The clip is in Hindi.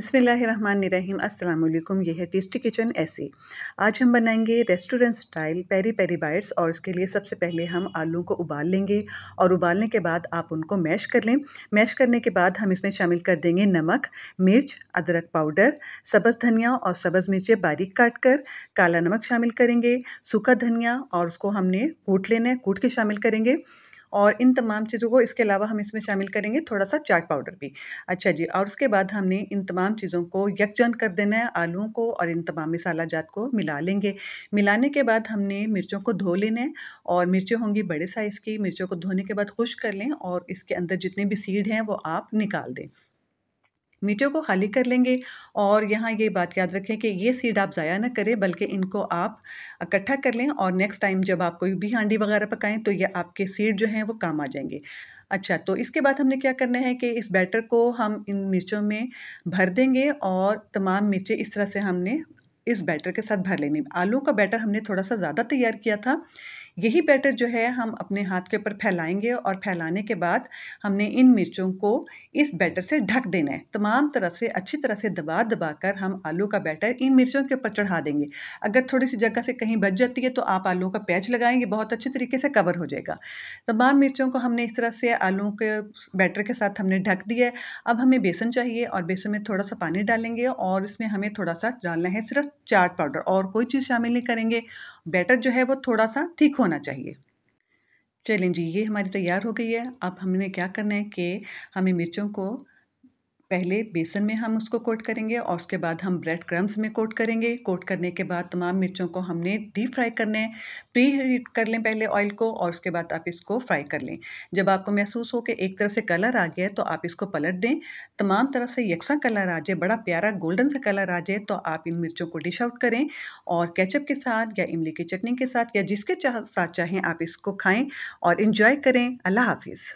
बिसमीम अल्लाम ये है टेस्टी किचन ऐसे आज हम बनाएंगे restaurant style peri peri bites और उसके लिए सबसे पहले हम आलू को उबाल लेंगे और उबालने के बाद आप उनको मैश कर लें मैश करने के बाद हम इसमें शामिल कर देंगे नमक मिर्च अदरक पाउडर सब्ज़ धनिया और सब्ज़ मिर्चें बारीक काट कर काला नमक शामिल करेंगे सूखा धनिया और उसको हमने कूट लेना है कूट के शामिल करेंगे और इन तमाम चीज़ों को इसके अलावा हम इसमें शामिल करेंगे थोड़ा सा चाट पाउडर भी अच्छा जी और उसके बाद हमने इन तमाम चीज़ों को यकजन कर देना है आलुओं को और इन तमाम मिसाला जात को मिला लेंगे मिलाने के बाद हमने मिर्चों को धो लेना है और मिर्चें होंगी बड़े साइज़ की मिर्चों को धोने के बाद खुश कर लें और इसके अंदर जितने भी सीड हैं वो आप निकाल दें मीठे को खाली कर लेंगे और यहाँ ये बात याद रखें कि ये सीड आप ज़ाया ना करें बल्कि इनको आप इकट्ठा कर लें और नेक्स्ट टाइम जब आप कोई भी हांडी वगैरह पकाएं तो ये आपके सीड जो हैं वो काम आ जाएंगे अच्छा तो इसके बाद हमने क्या करना है कि इस बैटर को हम इन मिर्चों में भर देंगे और तमाम मिर्चें इस तरह से हमने इस बैटर के साथ भर लेंगे आलू का बैटर हमने थोड़ा सा ज़्यादा तैयार किया था यही बैटर जो है हम अपने हाथ के ऊपर फैलाएंगे और फैलाने के बाद हमने इन मिर्चों को इस बैटर से ढक देना है तमाम तरफ से अच्छी तरह से दबा दबा कर हम आलू का बैटर इन मिर्चों के ऊपर चढ़ा देंगे अगर थोड़ी सी जगह से कहीं बच जाती है तो आप आलू का पैच लगाएंगे बहुत अच्छे तरीके से कवर हो जाएगा तमाम मिर्चों को हमने इस तरह से आलू के बैटर के साथ हमने ढक दिया है अब हमें बेसन चाहिए और बेसन में थोड़ा सा पानी डालेंगे और इसमें हमें थोड़ा सा डालना है सिर्फ चाट पाउडर और कोई चीज़ शामिल नहीं करेंगे बैटर जो है वो थोड़ा सा थिक होना चाहिए चलें जी ये हमारी तैयार हो गई है अब हमने क्या करना है कि हमें मिर्चों को पहले बेसन में हम उसको कोट करेंगे और उसके बाद हम ब्रेड क्रम्स में कोट करेंगे कोट करने के बाद तमाम मिर्चों को हमने डीप फ्राई करने हैं प्री हीट कर लें पहले ऑयल को और उसके बाद आप इसको फ्राई कर लें जब आपको महसूस हो कि एक तरफ से कलर आ गया है तो आप इसको पलट दें तमाम तरफ से यकसा कलर आ जाए बड़ा प्यारा गोल्डन सा कलर आ जाए तो आप इन मिर्चों को डिश आउट करें और कैचअप के साथ या इमली की चटनी के साथ या जिसके साथ चाहें आप इसको खाएँ और इन्जॉय करें अल्लाह हाफिज़